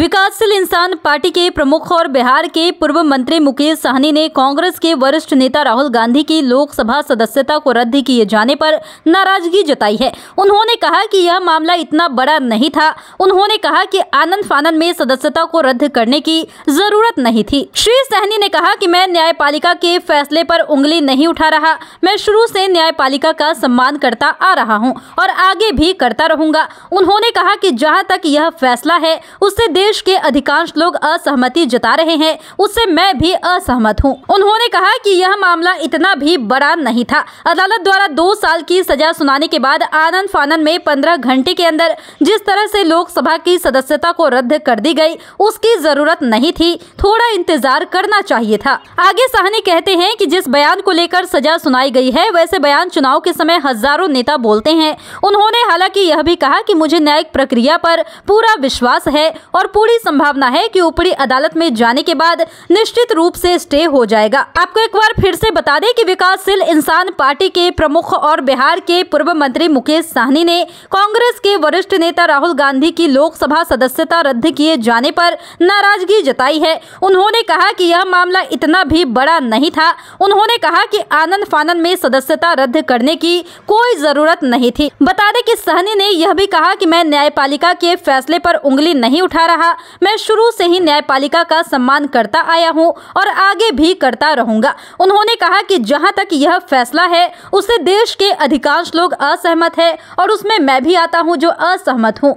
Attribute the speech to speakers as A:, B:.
A: विकासशील इंसान पार्टी के प्रमुख और बिहार के पूर्व मंत्री मुकेश सहनी ने कांग्रेस के वरिष्ठ नेता राहुल गांधी की लोकसभा सदस्यता को रद्द किए जाने पर नाराजगी जताई है उन्होंने कहा कि यह मामला इतना बड़ा नहीं था उन्होंने कहा कि आनंद फानंद में सदस्यता को रद्द करने की जरूरत नहीं थी श्री सहनी ने कहा की मैं न्यायपालिका के फैसले आरोप उंगली नहीं उठा रहा मैं शुरू ऐसी न्यायपालिका का सम्मान करता आ रहा हूँ और आगे भी करता रहूंगा उन्होंने कहा की जहाँ तक यह फैसला है उससे देश के अधिकांश लोग असहमति जता रहे हैं उससे मैं भी असहमत हूँ उन्होंने कहा कि यह मामला इतना भी बड़ा नहीं था अदालत द्वारा दो साल की सजा सुनाने के बाद आनंद फानंद में पंद्रह घंटे के अंदर जिस तरह से लोकसभा की सदस्यता को रद्द कर दी गई उसकी जरूरत नहीं थी थोड़ा इंतजार करना चाहिए था आगे सहनी कहते हैं कि जिस बयान को लेकर सजा सुनाई गई है वैसे बयान चुनाव के समय हजारों नेता बोलते हैं उन्होंने हालांकि यह भी कहा कि मुझे न्यायिक प्रक्रिया पर पूरा विश्वास है और पूरी संभावना है कि ऊपरी अदालत में जाने के बाद निश्चित रूप से स्टे हो जाएगा आपको एक बार फिर से बता दें कि विकासशील इंसान पार्टी के प्रमुख और बिहार के पूर्व मंत्री मुकेश साहनी ने कांग्रेस के वरिष्ठ नेता राहुल गांधी की लोकसभा सदस्यता रद्द किए जाने पर नाराजगी जताई है उन्होंने कहा कि यह मामला इतना भी बड़ा नहीं था उन्होंने कहा कि आनंद फानन में सदस्यता रद्द करने की कोई जरूरत नहीं थी बता दें कि सहनी ने यह भी कहा कि मैं न्यायपालिका के फैसले पर उंगली नहीं उठा रहा था मैं शुरू से ही न्यायपालिका का सम्मान करता आया हूँ और आगे भी करता रहूंगा उन्होंने कहा कि जहाँ तक यह फैसला है उससे देश के अधिकांश लोग असहमत है और उसमें मैं भी आता हूँ जो असहमत हूँ